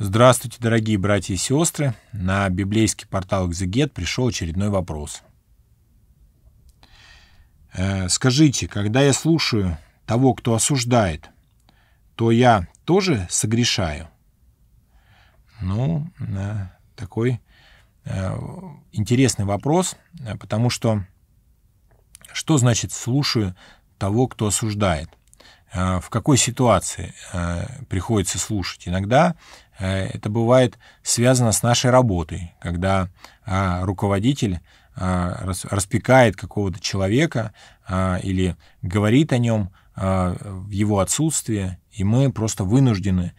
Здравствуйте, дорогие братья и сестры! На библейский портал «Экзегет» пришел очередной вопрос. Э, скажите, когда я слушаю того, кто осуждает, то я тоже согрешаю? Ну, э, такой э, интересный вопрос, потому что что значит «слушаю того, кто осуждает»? Э, в какой ситуации э, приходится слушать. Иногда э, это бывает связано с нашей работой, когда руководитель распекает какого-то человека или говорит о нем в его отсутствие, и мы просто вынуждены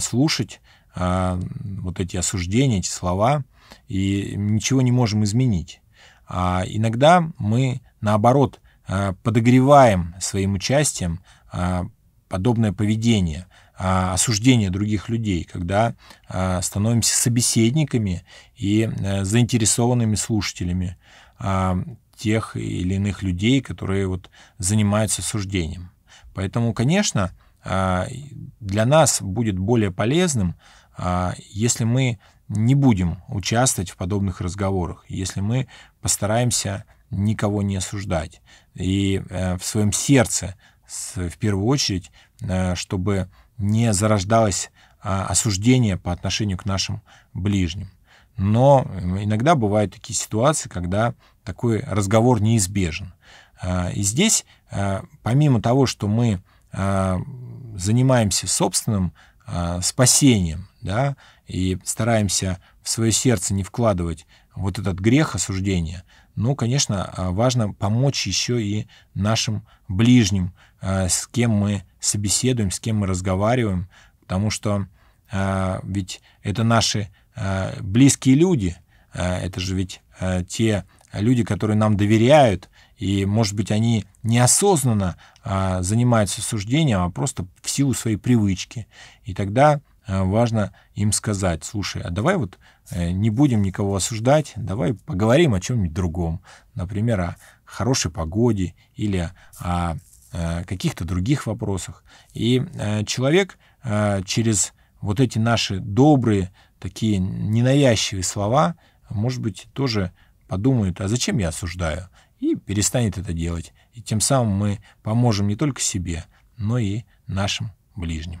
слушать вот эти осуждения, эти слова, и ничего не можем изменить. А иногда мы, наоборот, подогреваем своим участием а, подобное поведение, а, осуждение других людей, когда а, становимся собеседниками и э, заинтересованными слушателями тех или иных людей, которые вот занимаются осуждением. Поэтому, конечно, для нас будет более полезным, если мы не будем участвовать в подобных разговорах, если мы постараемся никого не осуждать и э, в своем сердце с, в первую очередь, э, чтобы не зарождалось а, осуждение по отношению к нашим ближним. Но иногда бывают такие ситуации, когда такой разговор неизбежен. Э, и здесь, э, помимо того, что мы занимаемся собственным спасением, да, и стараемся в свое сердце не вкладывать вот этот грех осуждения, ну, конечно, а, важно помочь еще и нашим ближним, а, с кем мы собеседуем, с кем мы разговариваем, потому что а, ведь это наши близкие люди, это же ведь те люди, которые нам доверяют, и, может быть, они неосознанно занимаются суждением, а просто в силу своей привычки. И тогда Э, важно им сказать, слушай, а давай вот э, не будем никого осуждать, давай поговорим о чем-нибудь другом, например, о хорошей погоде или о э, каких-то других вопросах. И человек через вот эти наши добрые, такие ненавязчивые слова, может быть, тоже подумает, а зачем я осуждаю, и перестанет это делать. И тем самым мы поможем не только себе, но и нашим ближним.